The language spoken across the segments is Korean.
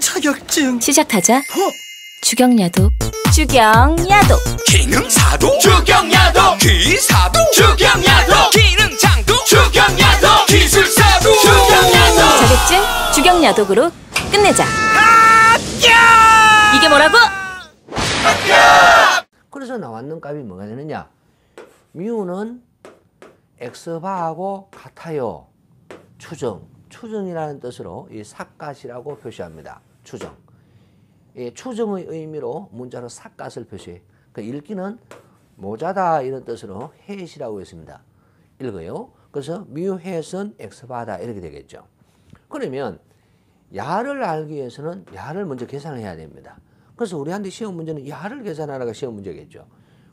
자격증 시작하자 어? 주경야도 주경야도 기능사도 주경야도 기사도 주경야도 기능장도 주경야도 기술사도 주경야도 자격증 주경야독으로 끝내자 합 이게 뭐라고? 합 그래서 나왔는 값이 뭐가 되느냐 뮤는 엑스바하고 같아요 추정 추정이라는 뜻으로 이 삭갓이라고 표시합니다. 추정. 예, 추정의 의미로 문자로 삭갓을 표시해. 그 읽기는 모자다 이런 뜻으로 해시라고 했습니다. 읽어요. 그래서 미해선 엑스바다 이렇게 되겠죠. 그러면 야를 알기 위해서는 야를 먼저 계산 해야 됩니다. 그래서 우리한테 시험 문제는 야를 계산하라가 시험 문제겠죠.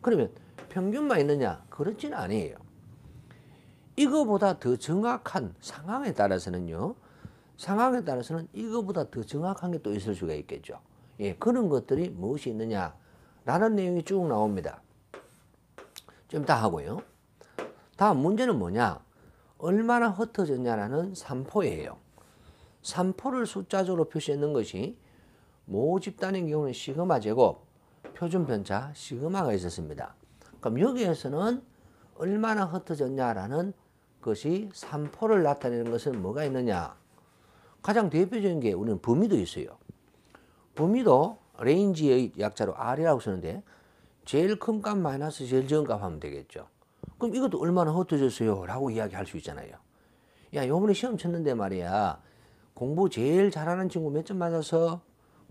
그러면 평균만 있느냐? 그렇지는 아니에요. 이거보다 더 정확한 상황에 따라서는요. 상황에 따라서는 이거보다 더 정확한 게 또 있을 수가 있겠죠. 예, 그런 것들이 무엇이 있느냐라는 내용이 쭉 나옵니다. 좀이 하고요. 다음 문제는 뭐냐? 얼마나 흩어졌냐라는 삼포예요. 삼포를 숫자적으로 표시했는 것이 모 집단의 경우는 시그마 제곱, 표준 편차 시그마가 있었습니다. 그럼 여기에서는 얼마나 흩어졌냐라는 것이 삼포를 나타내는 것은 뭐가 있느냐? 가장 대표적인 게 우리는 범위도 있어요. 범위도 레인지의 약자로 R이라고 쓰는데 제일 큰 값 마이너스 제일 적은 값 하면 되겠죠. 그럼 이것도 얼마나 헛되졌어요 라고 이야기할 수 있잖아요. 야 요번에 시험 쳤는데 말이야 공부 제일 잘하는 친구 몇 점 맞아서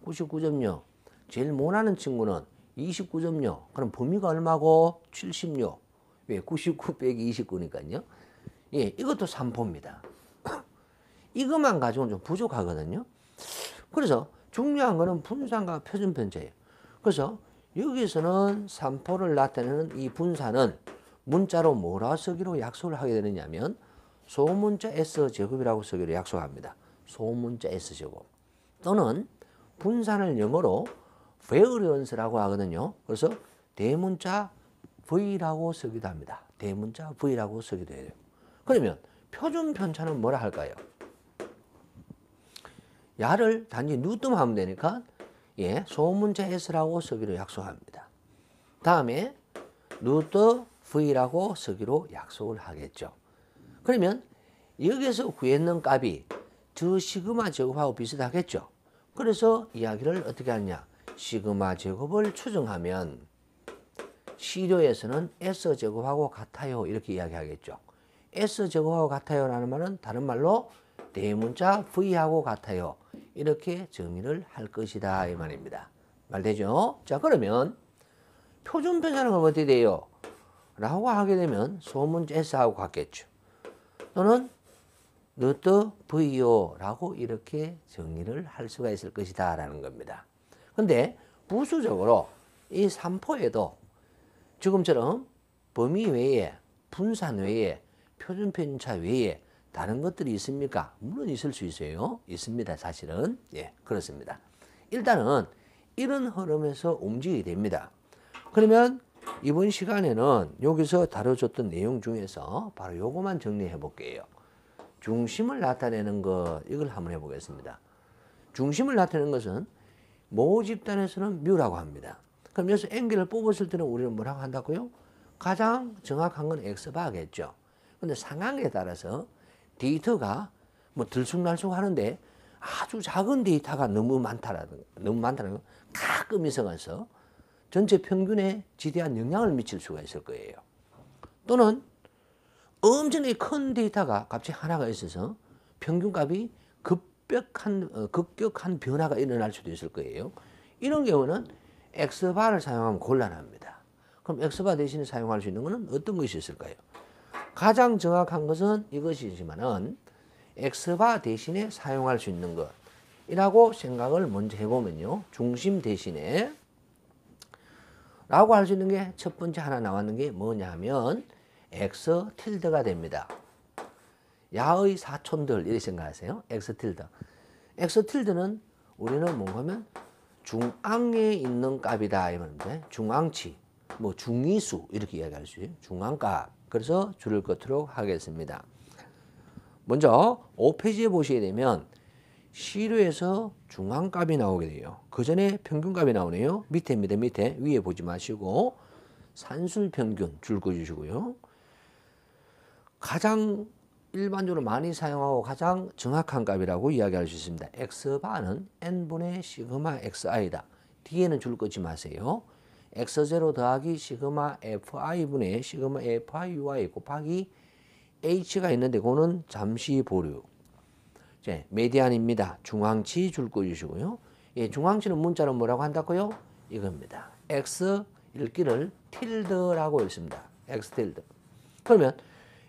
99점요. 제일 못하는 친구는 29점요. 그럼 범위가 얼마고 70요. 왜99 빼기 29니까요. 예, 이것도 3포입니다. 이것만 가지고는 좀 부족하거든요. 그래서 중요한 거는 분산과 표준 편제예요. 그래서 여기서는 삼포를 나타내는 이 분산은 문자로 뭐라 쓰기로 약속을 하게 되느냐면 소문자 S 제곱이라고 쓰기로 약속합니다. 소문자 S 제곱 또는 분산을 영어로 variance라고 하거든요. 그래서 대문자 V라고 쓰기도 합니다. 대문자 V라고 쓰기도 해요. 그러면 표준 편차는 뭐라 할까요? 야를 단지 누뜸 하면 되니까 예, 소문자 S라고 쓰기로 약속합니다. 다음에 루트 V라고 쓰기로 약속을 하겠죠. 그러면 여기서 구했는 값이 두 시그마 제곱하고 비슷하겠죠. 그래서 이야기를 어떻게 하냐 시그마 제곱을 추정하면 C료에서는 S제곱하고 같아요. 이렇게 이야기하겠죠. S제곱하고 같아요라는 말은 다른 말로 대문자 V하고 같아요. 이렇게 정의를 할 것이다 이 말입니다. 말되죠? 자 그러면 표준 변화는 어떻게 돼요? 라고 하게 되면 소문 S하고 같겠죠. 또는 너도 V요 라고 이렇게 정의를 할 수가 있을 것이다 라는 겁니다. 근데 부수적으로 이 삼포에도 지금처럼 범위 외에 분산 외에 표준편차 외에 다른 것들이 있습니까? 물론 있을 수 있어요. 있습니다. 사실은. 예, 그렇습니다. 일단은 이런 흐름에서 움직이게 됩니다. 그러면 이번 시간에는 여기서 다뤄줬던 내용 중에서 바로 요거만 정리해 볼게요. 중심을 나타내는 것, 이걸 한번 해보겠습니다. 중심을 나타내는 것은 모 집단에서는 뮤라고 합니다. 그럼 여기서 N기를 뽑았을 때는 우리는 뭐라고 한다고요? 가장 정확한 건 X바겠죠. 근데 상황에 따라서 데이터가 뭐 들쑥날쑥 하는데 아주 작은 데이터가 너무 많다라는 너무 많다는 가끔 있어가서 전체 평균에 지대한 영향을 미칠 수가 있을 거예요. 또는 엄청나게 큰 데이터가 갑자기 하나가 있어서 평균값이 급격한 어, 급격한 변화가 일어날 수도 있을 거예요. 이런 경우는 엑스바를 사용하면 곤란합니다. 그럼 엑스바 대신에 사용할 수 있는 것은 어떤 것이 있을까요? 가장 정확한 것은 이것이지만은 x 바 대신에 사용할 수 있는 것이라고 생각을 먼저 해보면요. 중심 대신에 라고 할 수 있는 게 첫 번째 하나 나왔는 게 뭐냐 하면 x 틸드가 됩니다. 야의 사촌들 이렇게 생각하세요. x 틸드. x 틸드는 우리는 뭔가 뭐 하면 중앙에 있는 값이다 이 말인데 중앙치 뭐 중위수 이렇게 이야기할 수 있어요. 중앙값. 그래서 줄을 끝으로 하겠습니다. 먼저 5페이지에 보시게 되면 시류에서 중앙값이 나오게 돼요. 그 전에 평균값이 나오네요. 밑에 입니다 밑에 위에 보지 마시고 산술평균 줄 그어주시고요. 가장 일반적으로 많이 사용하고 가장 정확한 값이라고 이야기할 수 있습니다. x바는 n분의 시그마 xi다. 뒤에는 줄 끄지 마세요. x0 더하기 시그마 fi분의 시그마 fiy 곱하기 h가 있는데 그거는 잠시 보류. 제 메디안입니다. 중앙치 줄 거주시고요. 예, 중앙치는 문자로 뭐라고 한다고요? 이겁니다. x 읽기를 t i 라고 읽습니다. x t i 그러면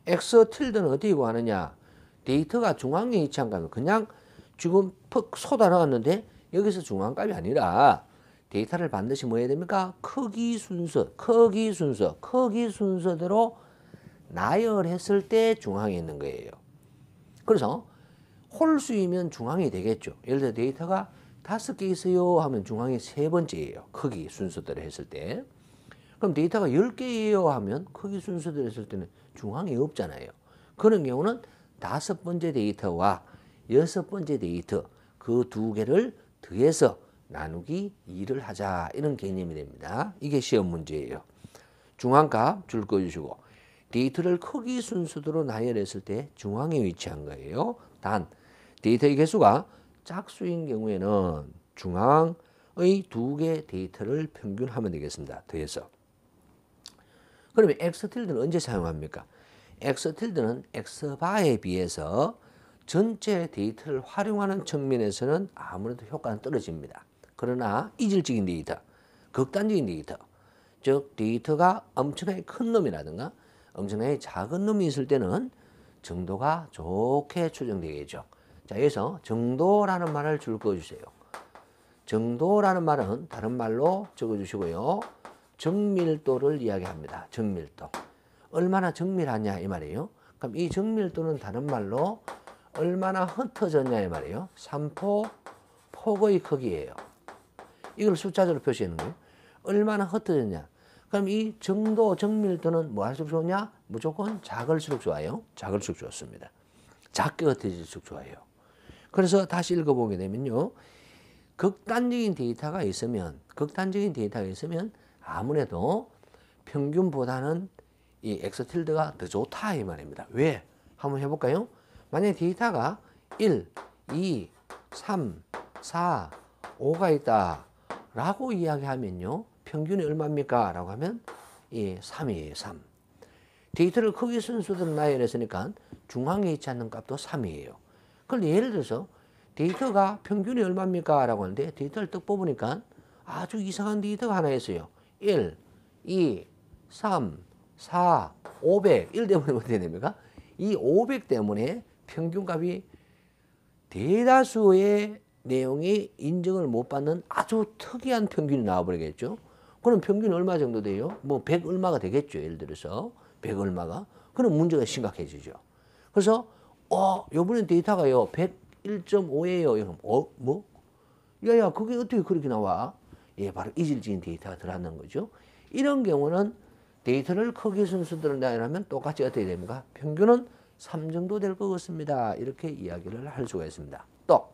x t i 는 어떻게 구하느냐? 데이터가 중앙에 위치한 값은 그냥 지금 퍽 쏟아 나왔는데 여기서 중앙값이 아니라 데이터를 반드시 뭐 해야 됩니까? 크기 순서, 크기 순서, 크기 순서대로 나열했을 때 중앙에 있는 거예요. 그래서 홀수이면 중앙이 되겠죠. 예를 들어 데이터가 다섯 개 있어요 하면 중앙이 세 번째예요. 크기 순서대로 했을 때. 그럼 데이터가 열개예요 하면 크기 순서대로 했을 때는 중앙이 없잖아요. 그런 경우는 다섯 번째 데이터와 여섯 번째 데이터 그 두 개를 더해서 나누기 2를 하자 이런 개념이 됩니다. 이게 시험 문제예요. 중앙값 줄 그어주시고 데이터를 크기 순서대로 나열했을 때 중앙에 위치한 거예요. 단 데이터의 개수가 짝수인 경우에는 중앙의 두 개 데이터를 평균하면 되겠습니다. 더해서 그러면 x 틸드는 언제 사용합니까? x 틸드는 x 바에 비해서 전체 데이터를 활용하는 측면에서는 아무래도 효과는 떨어집니다. 그러나 이질적인 데이터, 극단적인 데이터, 즉 데이터가 엄청나게 큰 놈이라든가 엄청나게 작은 놈이 있을 때는 정도가 좋게 추정되겠죠. 자, 여기서 정도라는 말을 줄거주세요. 정도라는 말은 다른 말로 적어주시고요. 정밀도를 이야기합니다. 정밀도. 얼마나 정밀하냐 이 말이에요. 그럼 이 정밀도는 다른 말로 얼마나 흩어졌냐 이 말이에요. 삼포 폭의 크기예요. 이걸 숫자적으로 표시하는 거예요. 얼마나 흩어졌냐. 그럼 이 정도, 정밀도는 뭐 할수록 좋냐? 무조건 작을수록 좋아요. 작을수록 좋습니다. 작게 흩어질수록 좋아요. 그래서 다시 읽어보게 되면요. 극단적인 데이터가 있으면, 극단적인 데이터가 있으면 아무래도 평균보다는 이 엑소틸드가 더 좋다 이 말입니다. 왜? 한번 해볼까요? 만약에 데이터가 1, 2, 3, 4, 5가 있다. 라고 이야기하면요. 평균이 얼마입니까? 라고 하면 예, 3이에요. 3. 데이터를 크게쓴 수들은 나열했으니까 중앙에 있지 않는 값도 3이에요. 그런데 예를 들어서 데이터가 평균이 얼마입니까? 라고 하는데 데이터를 떡 뽑으니까 아주 이상한 데이터가 하나 있어요. 1, 2, 3, 4, 500. 1 때문에 어떻게 됩니까? 이 500 때문에 평균값이 대다수의 내용이 인정을 못 받는 아주 특이한 평균이 나와버리겠죠. 그럼 평균 얼마 정도 돼요? 뭐 100 얼마가 되겠죠. 예를 들어서 100 얼마가. 그럼 문제가 심각해지죠. 그래서 어, 요번에 데이터가요. 101.5예요. 그럼 어, 뭐? 야야, 그게 어떻게 그렇게 나와? 예, 바로 이질적인 데이터가 들어가는 거죠. 이런 경우는 데이터를 크기 순서대로 나열하면 똑같이 어떻게 됩니까? 평균은 3 정도 될 것 같습니다. 이렇게 이야기를 할 수가 있습니다. 또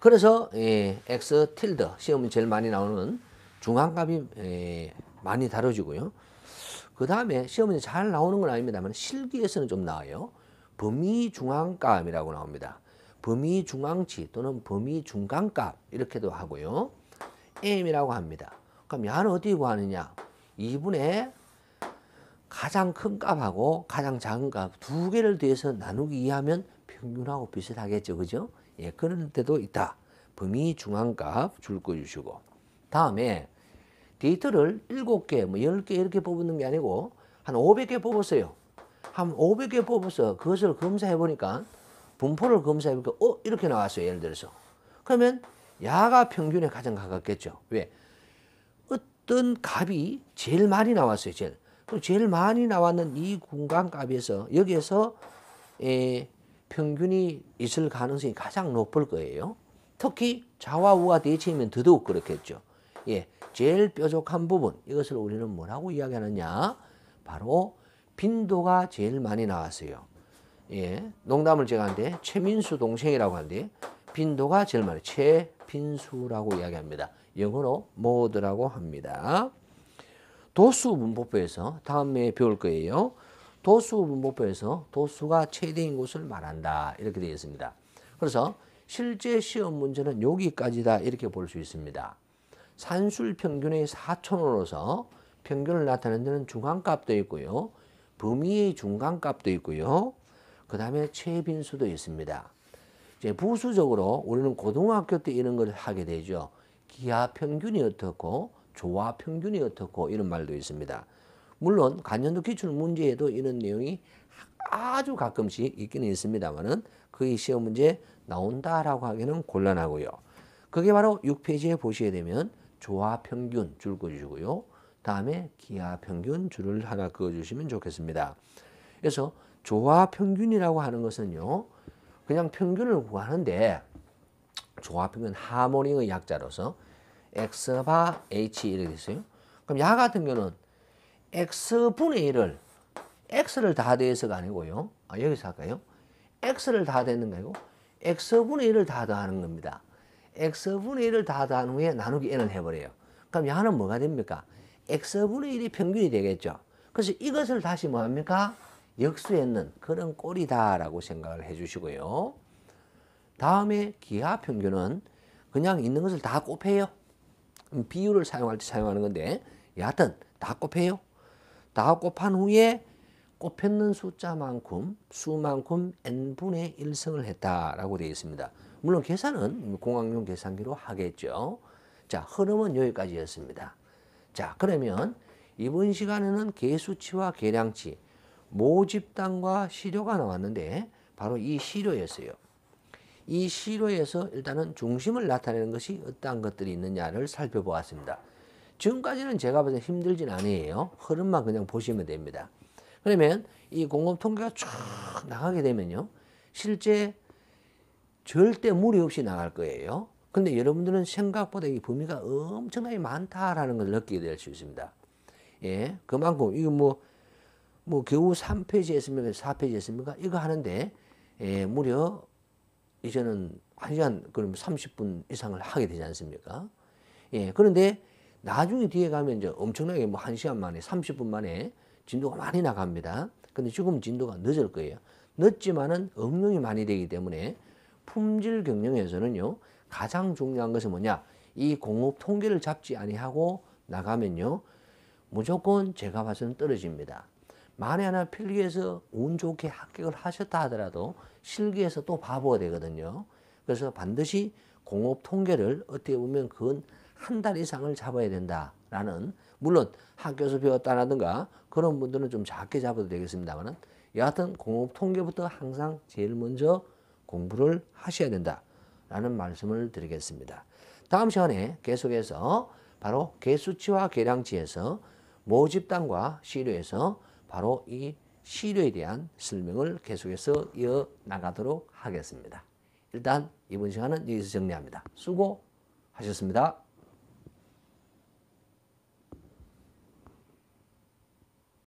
그래서 예, x 틸드 시험이 제일 많이 나오는 중앙값이 예, 많이 다뤄지고요. 그 다음에 시험에 잘 나오는 건 아닙니다만 실기에서는 좀 나와요. 범위 중앙값이라고 나옵니다. 범위 중앙치 또는 범위 중간값 이렇게도 하고요. m이라고 합니다. 그럼 야는 어디 구하느냐? 2분의 가장 큰 값하고 가장 작은 값 두 개를 더해서 나누기 하면 평균하고 비슷하겠죠. 그죠? 예, 그런 때도 있다. 범위 중앙값 줄 거주시고 다음에 데이터를 7개, 뭐 10개 이렇게 뽑는 게 아니고 한 500개 뽑았어요. 한 500개 뽑아서 그것을 검사해 보니까 분포를 검사해 보니까 어? 이렇게 나왔어요. 예를 들어서. 그러면 야가 평균에 가장 가깝겠죠. 왜? 어떤 값이 제일 많이 나왔어요. 제일. 제일 많이 나왔는 이 공간 값에서 여기에서 에, 예, 평균이 있을 가능성이 가장 높을 거예요. 특히 좌와 우가 대치이면 더더욱 그렇겠죠. 예, 제일 뾰족한 부분 이것을 우리는 뭐라고 이야기하느냐? 바로 빈도가 제일 많이 나왔어요. 예, 농담을 제가 한데 최민수 동생이라고 하는데 빈도가 제일 많이 최빈수라고 이야기합니다. 영어로 모드라고 합니다. 도수 문법에서 다음에 배울 거예요. 도수 분모표에서 도수가 최대인 곳을 말한다. 이렇게 되어 있습니다. 그래서 실제 시험 문제는 여기까지다 이렇게 볼 수 있습니다. 산술 평균의 4천으로서 평균을 나타내는 데는 중간값도 있고요. 범위의 중간값도 있고요. 그 다음에 최빈수도 있습니다. 이제 부수적으로 우리는 고등학교 때 이런 걸 하게 되죠. 기하 평균이 어떻고 조화 평균이 어떻고 이런 말도 있습니다. 물론 관련도 기출 문제에도 이런 내용이 아주 가끔씩 있기는 있습니다만은 그게 시험 문제 나온다라고 하기는 곤란하고요. 그게 바로 6페이지에 보시게 되면 조화 평균 줄 그어주고요. 다음에 기하 평균 줄을 하나 그어주시면 좋겠습니다. 그래서 조화 평균이라고 하는 것은요. 그냥 평균을 구하는데 조화 평균 하모닉의 약자로서 x바 h 이렇게 있어요. 그럼 야 같은 경우는 x분의 1을 x를 다대해서가 아니고요. 아, 여기서 할까요? x를 다더는 거고 x분의 1을 다 더하는 겁니다. x분의 1을 다 더한 후에 나누기 n을 해버려요. 그럼 야는 뭐가 됩니까? x분의 1이 평균이 되겠죠. 그래서 이것을 다시 뭐합니까? 역수했는 그런 꼴이다라고 생각을 해주시고요. 다음에 기하평균은 그냥 있는 것을 다 곱해요. 비율을 사용할 때 사용하는 건데 여하튼 다 곱해요. 다 곱한 후에 곱했는 숫자만큼 수만큼 n분의 1승을 했다라고 되어 있습니다. 물론 계산은 공학용 계산기로 하겠죠. 자, 흐름은 여기까지였습니다. 자, 그러면 이번 시간에는 개수치와 계량치, 모집단과 시료가 나왔는데 바로 이 시료였어요. 이 시료에서 일단은 중심을 나타내는 것이 어떠 것들이 있느냐를 살펴보았습니다. 지금까지는 제가 봐서 힘들진 않아요. 흐름만 그냥 보시면 됩니다. 그러면 이 공급 통계가 쭉 나가게 되면요. 실제 절대 무리 없이 나갈 거예요. 근데 여러분들은 생각보다 이 범위가 엄청나게 많다라는 걸 느끼게 될 수 있습니다. 예. 그만큼, 이거 뭐, 뭐 겨우 3페이지 했습니까? 4페이지 했습니까? 이거 하는데, 예, 무려 이제는 1시간, 그럼 30분 이상을 하게 되지 않습니까? 예. 그런데 나중에 뒤에 가면 이제 엄청나게 뭐 한시간 만에 30분 만에 진도가 많이 나갑니다. 근데 지금 진도가 늦을 거예요. 늦지만은 응용이 많이 되기 때문에 품질 경영에서는요. 가장 중요한 것은 뭐냐? 이 공업 통계를 잡지 아니하고 나가면요. 무조건 제가 봐서는 떨어집니다. 만에 하나 필기에서 운 좋게 합격을 하셨다 하더라도 실기에서 또 바보가 되거든요. 그래서 반드시 공업 통계를 어떻게 보면 그건 한달 이상을 잡아야 된다라는 물론 학교에서 배웠다라든가 그런 분들은 좀 작게 잡아도 되겠습니다만은 여하튼 공업 통계부터 항상 제일 먼저 공부를 하셔야 된다라는 말씀을 드리겠습니다. 다음 시간에 계속해서 바로 개수치와 계량치에서 모집단과 시료에서 바로 이 시료에 대한 설명을 계속해서 이어나가도록 하겠습니다. 일단 이번 시간은 여기서 정리합니다. 수고하셨습니다.